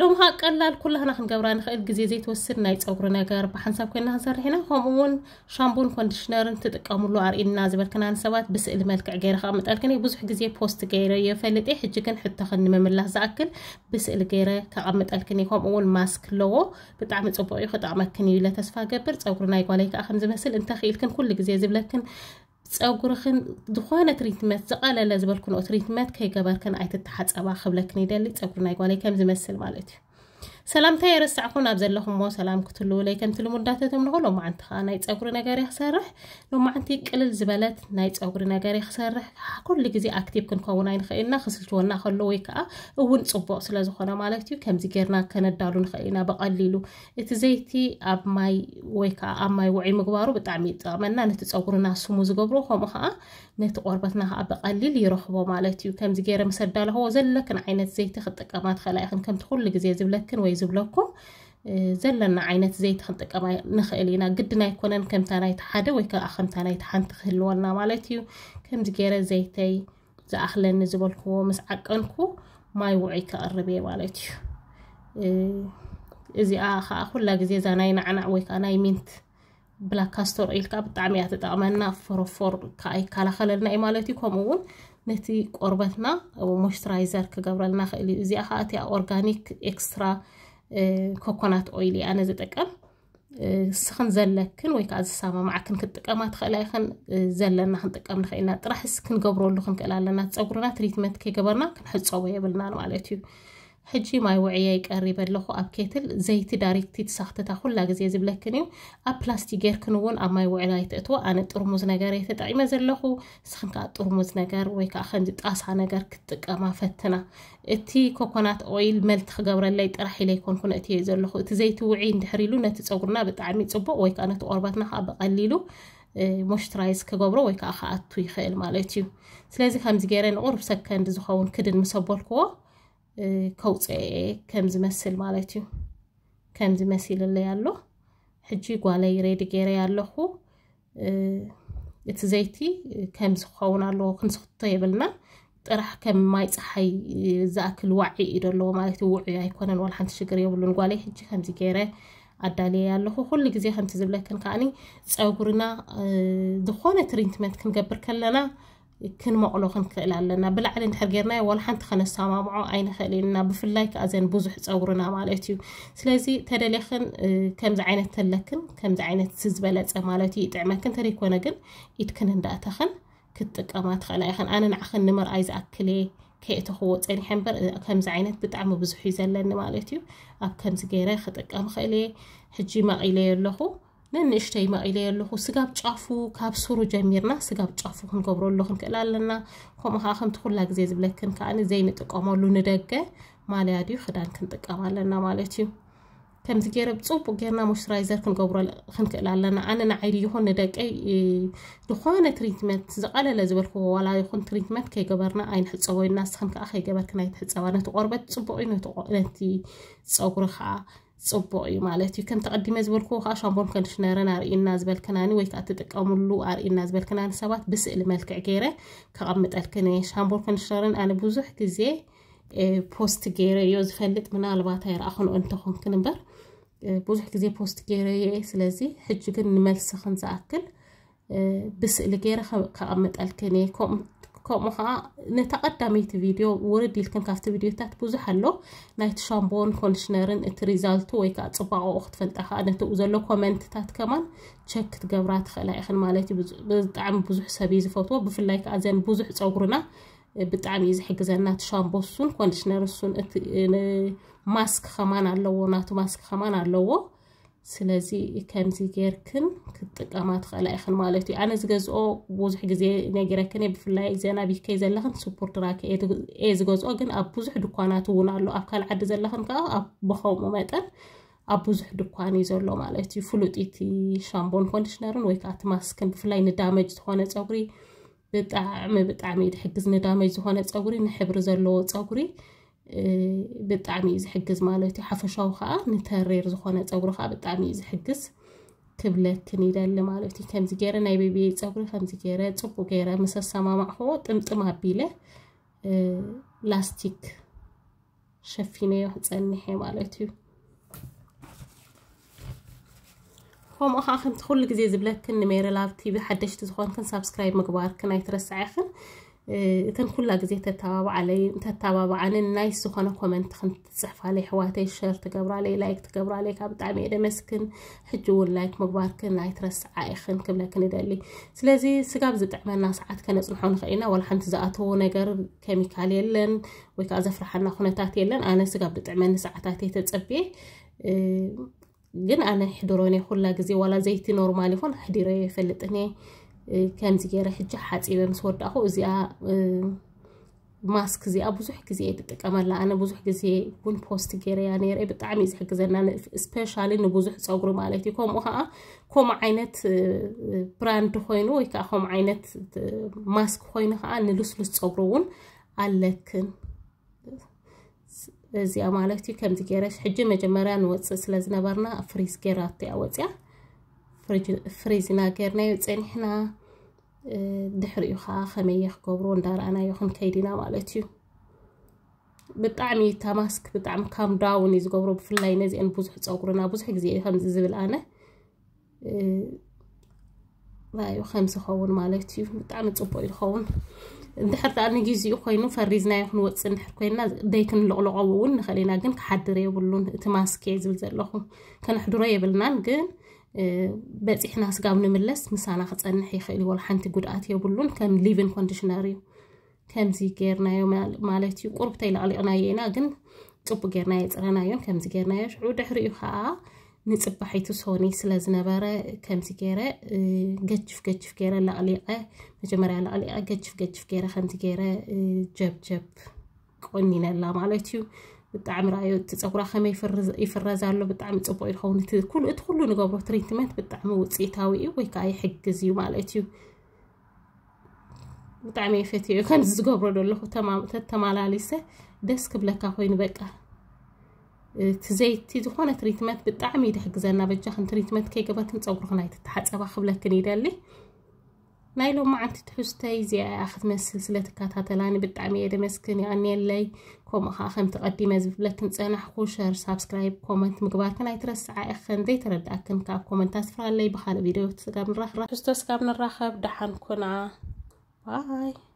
ሎም ሎምሃ ቀላል ኩላህና ክንገብራ ንኽእል ግዜ ዘይትወስድ ናይ ፀጉሪ ነገር ብሓንሳብ ኮይና ከምኡ ከምኡውን ሻምቦን ኮንዲሽነርን ትጥቀምሉ ኣርእና ዝበልክናን ሰባት ብስእሊ መልክዕ ገይረ ከቐምጠልክን ብዙሕ ግዜ ፖስት ገይረ የፈልጥ ሕጂ ግን ሕቶኽን ንምምላስ ዝኣክል ብስእሊ ገይረ ከቐምጠልክን ከምኡ ከምኡውን ማስክ ኣለዎ ብጣዕሚ ፅቡቅ እዩ ክጠቕመክን እዩ ለተስፋ ገብር ፀጉሪ ናይ ጓለይ ከዓ ከምዝመስል እንተክኢልክን ኩሉ ግዜ ዝብለክን ፀጉርክን ዝኾነ ትሪትመት ዝቐለለ ዝበልኩንኦ ትሪትመት ከይገበርክን ኣይትተሓፀባ ክብለክን ይደሊ ፀጉሪ ናይ ጓለይ ከም ዝመስል ማለት እዩ ሰላምታ የርስዕኹን ኣብ ዘለኹም ሞ ሰላም ክትህልው ለይ ከምቲ ልሙዳተትም ንኹ ሎማዓንቲ ከዓ ናይ ፀጉሪ ነገር ይክሰርሕ ሎማዓንቲ ቅልል ዝበለት ናይ ፀጉሪ ነገር ይክሰርሕ ኩሉ ግዜ ኣክቲቭ ክንከውን ኣይንኽእልና ክስልችወና ከሎ ወይ ከዓ እውን ፅቡቅ ስለዝኾነ ማለት እዩ ከምዚ ጌርና ከነዳሉ ንኽእል ኢና ብቐሊሉ እቲ ዘይቲ ኣብ ማይ ወይ ከዓ ኣብ ማይ ውዒ ምግባሩ ብጣዕሚ ይጠቕመና ነቲ ፀጉርና ስሙ ዝገብሮ ከምኡ ከዓ نت قربتنا بقليل يرحبوا مالتي وكم زجيرة مسردة له هو زل لكن عينة زيت خدتك أما تخلي كم تقول لك زيت لكن ويزب لكم آه، زل لنا عينة زيت خدتك أما نخلينا قدنا يكون كم تنايت حدا ويك أخن تنايت حنت خلونا مالتي كم زجيرة زيتي زأخلي نزب لكم مسعك أنكو ما يوعي كأربي مالتي ازي آه، أخا أخو لك زيت أنا ينعنع ويك أنا يمنت بلا كاستر إلكا بطعمية تطعمنا فور كاي كالا خللنا إمالتي كومون نتي قربتنا ومشترايزر كقبر لنا خلي زي أخاتي أورغانيك إكسترا كوكونات أويلي أنا زي تقام سخن زلكن ويكا زي سامة معكن كتقامات خلايا خن زلنا خن تقام نخينا ترحس كن قبرو اللو خن كلا لنا تساقرنا تريتمنت كي قبرنا كن حد صوية بلنا نوالتي ሕጂ ማይ ውዕየ ይቀሪ በለኹ ኣብ ኬትል ዘይቲ ዳይሬክቲ ትሳኽትታ ኩላ ግዜ ዝብለክን እዩ ኣብ ፕላስቲክ ጌርክን እውን ኣብ ማይ ውዕላ ይትእትዎ ኣነ ጥርሙዝ ነገር እየ ተጠቂመ ዘለኹ ንስኽን ከዓ ጥርሙዝ ነገር ወይ ከዓ ከምዚ ጣሳ ነገር ክትጥቀማ ፈትና እቲ ኮኮናት ኦይል መልቲ ክገብረለይ ጥራሕ ኢለ ይኮንኩን እትየ ዘለኹ እቲ ዘይቲ ውዒ እንድሕር ኢሉ ነቲ ፀጉርና ብጣዕሚ ፅቡቅ ወይ ከዓ ነቲ ቆርበትና ከዓ ብቐሊሉ ሞሽትራይዝ ክገብሮ ወይ ከዓ ከኣቱ ይኽእል ማለት እዩ ስለዚ ከምዚ ገይረ ንቁርብ ሰከንድ ዝኸውን ክድን ምሰበልክዎ ከውፅአ ከምዚ መስል ማለት እዩ ከምዚ ለይ ኣሎ ሕጂ ጓለይ ሬድ ገይረ ኣለኹ እቲ ዘይቲ ከምዚ ክኸውን ኣለዎ ክንስክቶ የብልና ጥራሕ ከም ማይ ፀሓይ ዝኣክል ዋዒ እዩ ዘለዎ ማለት እዩ ኣይኮነን ዋላ ሓንቲ ሽግር የብሉን ጓለይ ሕጂ ከምዚ ገይረ ኣዳልየ ኣለኹ ኩሉ ግዜ ከምቲ ዝብለክን ከዓኒ ፀጉርና ዝኾነ ትሪትመንት ክንገብር ከለና ክንመቕሎ ክንክእል ኣለና ብላዕሊ እንድሕር ጌርናዮ ዋላ ሓንቲ ከነሰማምዖ ኣይንኽእልልና ብፍላይ ከዓ ዘን ብዙሕ ፀጉርና ማለት እዩ ስለዚ ተደሊኽን ከምዚ ዓይነት ተለክን ከምዚ ዓይነት ዝበለፀ ማለት እዩ ይጥዕመክን ተደይኮነ ግን ኢድክን እንዳእተኽን ክትጥቀማ ትኽእላ ኢኸን ኣነ ንዓኸን ንምርኣይ ዝኣክለ ከየእተኽዎ ፀኒሐ እምበር ከምዚ ዓይነት ብጣዕሚ ብዙሕ እዩ ዘለኒ ማለት እዩ ኣብ ከምዚ ገይረ ክጥቀም ክእል እየ ሕጂ መቒለየ ኣለኹ من نشتي ما إلي له سجاب شافو كاب سورو جميرنا سجاب شافو هم قبروا لهم كلا لنا هم هاخم تقول لك زي زبلكن كأن زي نتقام له ندقة ما لي أديو خدان كنتقام لنا مالتيو كم تجير بصوب جيرنا مويسترايزر كنقبر خنكلا لنا أنا نعير يهون ندق أي دخانة تريتمنت زقالة لزبل هو ولا يكون تريتمنت كي جبرنا أين حتصوي الناس خنك أخي جبر كنا يتحتصوي نتقربت صوب أين نتقرنتي ፅቡቅ እዩ ማለት እዩ ከምቲ ቀዲመ ዝበልክዎ ከዓ ሻምቦን ከንሽነርን ኣርእና ዝበልክናኒ ወይ ከዓ ትጥቀምሉ ኣርእና ዝበልክናኒ ሰባት ብስእሊ መልክዕ ገይረ ከቐምጠልክን እየ ሻምቦን ከንሽነርን ኣነ ብዙሕ ግዜ ፖስት ገይረ እዮ ዝፈልጥ ምናልባት ኣይረኣኽንኦ እንተኾንክን እምበር ብዙሕ ግዜ ፖስት ገይረ እየ ስለዚ ሕጂ ግን ንመልሲ ክንዝኣክል ብስእሊ ገይረ ከቐምጠልክን እየ ከምኡ ከዓ ነታ ቀዳመይቲ ቪድዮ ውርድ ኢልክን ካብቲ ቪድዮታት ብዙሕ ኣሎ ናይቲ ሻምቦን ኮንዲሽነርን እቲ ሪዛልቱ ወይ ከዓ ፅባቐኡ ክትፈልጣ ከዓ ነቲ ዘሎ ኮመንትታት ከማን ቸክ ክትገብራ ትኽእላ ኢኽን ማለት እዩ ብጣዕሚ ብዙሕ ሰብ እዩ ዝፈትዎ ብፍላይ ከዓ ዘን ብዙሕ ፀጉርና ብጣዕሚ እዩ ዝሕግዘና እቲ ሻምቦ እሱን ኮንዲሽነር እሱን ማስክ ከማን ኣለዎ ናቱ ማስክ ከማን ኣለዎ ስለዚ ከምዚ ጌርክን ክትጥቀማ ትኽእላ ኢኽን ማለት እዩ ኣነ ዝገዝኦ ብዙሕ ግዜ ነጊረክን ብፍላይ እዘን ቢከይ ዩከይ ዘለኽን ስፖርት ራክ እየ ዝገዝኦ ግን ኣብ ብዙሕ ድኳናት እውን ኣሎ ኣብ ካልእ ዓዲ ዘለኽን ከዓ ብከምኡ መጠን ኣብ ብዙሕ ድኳን እዩ ዘሎ ማለት እዩ ፍሉጢቲ ሻምቦን ኮንዲሽነርን ወይ ከዓ ትማስክን ብፍላይ ንዳመጅ ዝኾነ ፀጉሪ ብጣዕሚ ብጣዕሚ ድሕግዝ ንዳመጅ ዝኾነ ፀጉሪ ንሕብሪ ዘለዎ ፀጉሪ ብጣዕሚ እዩ ዝሕግዝ ማለት እዩ ሓፈሻዊ ከዓ ንተሬር ዝኾነ ፀጉሪ ከዓ ብጣዕሚ እዩ ዝሕግዝ ክብለክን ይደሊ ማለት እዩ ከምዚ ገይረ ናይ ቤቢየ ፀጉሪ ከምዚ ገይረ ፅቡቅ ገይረ ምስ ኣሰማማዕክዎ ጥምጥም ኣቢለ ላስቲክ ሸፊነዮ ክፀኒሐ ማለት እዩ ከምኡ ከዓ ከምቲ ኩሉ ግዜ ዝብለክን ንሜረላብ ቲቪ ሓደሽቲ ዝኾንክን ሳብስክራይብ ምግባርክን ኣይትረስዐኽን እተን ኩላ ግዜ ተተባብዓንን ናይ ዝኾነ ኮመንት ክንትፅሕፋለይ ኣሕዋተይ ሸር ትገብራለይ ላይክ ትገብራለይ ካብ ብጣዕሚ እየ ደመስክን ሕጂ እውን ላይክ ምግባርክን ናይ ትረስዓ ኢኽን ክብለክን ይደሊ ስለዚ ስጋብ ዝጥዕመና ሰዓት ከነፅንሖ ንኽእል ኢና ወላ ሓንቲ ዝኣተዎ ነገር ኬሚካል የለን ወይ ከዓ ዘፍራሓና ኩነታት የለን ኣነ ስጋብ ዝጥዕመኒ ሰዓታት ተፀቢየ ግን ኣነ ሕድሮኔ ኩላ ግዜ ዋላ ዘይቲ ኖርማል ይኹን ሕዲሮ ይፈልጥን እየ ከምዚ ገይረ ሕጂ ሓፂበ ምስ ወዳእኹ እዚኣ ማስክ እዚኣ ብዙሕ ግዜ ትጥቀመላ ኣነ ብዙሕ ግዜ ውን ፖስት ገይረያ ነረ ብጣዕሚ እዩ ዝሕግዘና ስፔሻሊ ንብዙሕ ፀጉሪ ማለት እዩ ከምኡ ከዓ ከምኡ ዓይነት ብራንድ ኮይኑ ወይ ከዓ ከምኡ ዓይነት ማስክ ኮይኑ ከዓ ንልስሉስ ፀጉሪ እውን ኣለክን እዚኣ ማለት እዩ ከምዚ ገይረ ሕጂ መጀመርያ ንወፅእ ስለ ዝነበርና ፍሪዝ ገይራ እተያ ወፅያ فريج فريزنا كرنا يوتن إحنا دحر يخا خمي يخكبرون دار أنا يخم كيدنا مالتي بتعمي تماسك بتعم كام داون يزقبرو في اللي نزي إن بوزح تأكرنا بوزح زي هم زبل أنا لا يخم سخون مالتي بتعم تصبوا يخون دحر تاني جيزي يخوينو فريزنا يخنو وتسن دحر كوينا ديكن لغلغوون نخلينا جن كحدري يقولون تماسك يزبل زلخون كان حدري يبلنا جن በፂሕና ስጋብ ንምለስ ምሳና ክፀንሕ ይኽእል እዩ ሓንቲ ጉድኣት የብሉን ከም ሊቭን ኮንዲሽነር እዩ ከምዚ ገርናዮ ማለት እዩ ቁርብተ ይላቕሊቕናዮ ኢና ግን ፅቡቅ ጌርናዮ ፅረናዮን ከምዚ ጌርናዮ ሽዑ ድሕሪኡ ከዓ ንፅባሒቱ ሶኒ ስለ ዝነበረ ከምዚ ገይረ ገችፍ ገችፍ ገይረ ላቕሊቐ መጀመርያ ላቕሊቐ ገችፍ ገችፍ ገይረ ከምዚ ገይረ ጀብጀብ ቆኒነላ ማለት እዩ بتعم رأيو تصورة خمي يفرز يفرز على له بتعم تصبوا يخون تد كل ادخلوا نجابوا تريتمنت بتعم وتسيتاوي ويكاي حق زيو مالتي بتعم يفتيو كان تزجبروا له تمام تتمال على لسه دسك بلاك خوين بقى تزيت تدخلنا تريتمنت بتعم يدحق زلنا بتجاهن تريتمنت كي جبتن تصورة خنايت تحت أبغى خبلك نيدالي نايلو ما عنتي تحستي زي أخذ من السلسلة كاتاتلاني بالدعمية دمسكني أني اللي كوما خاخم تقدي مزف لكن تسانح خوشر سابسكرايب كومنت مقباركنا يترسع أخن دي ترد أكن كاب كومنت أسفر اللي بخال فيديو تسقام الرخ رخ تسقام الرخ بدحن كنا باي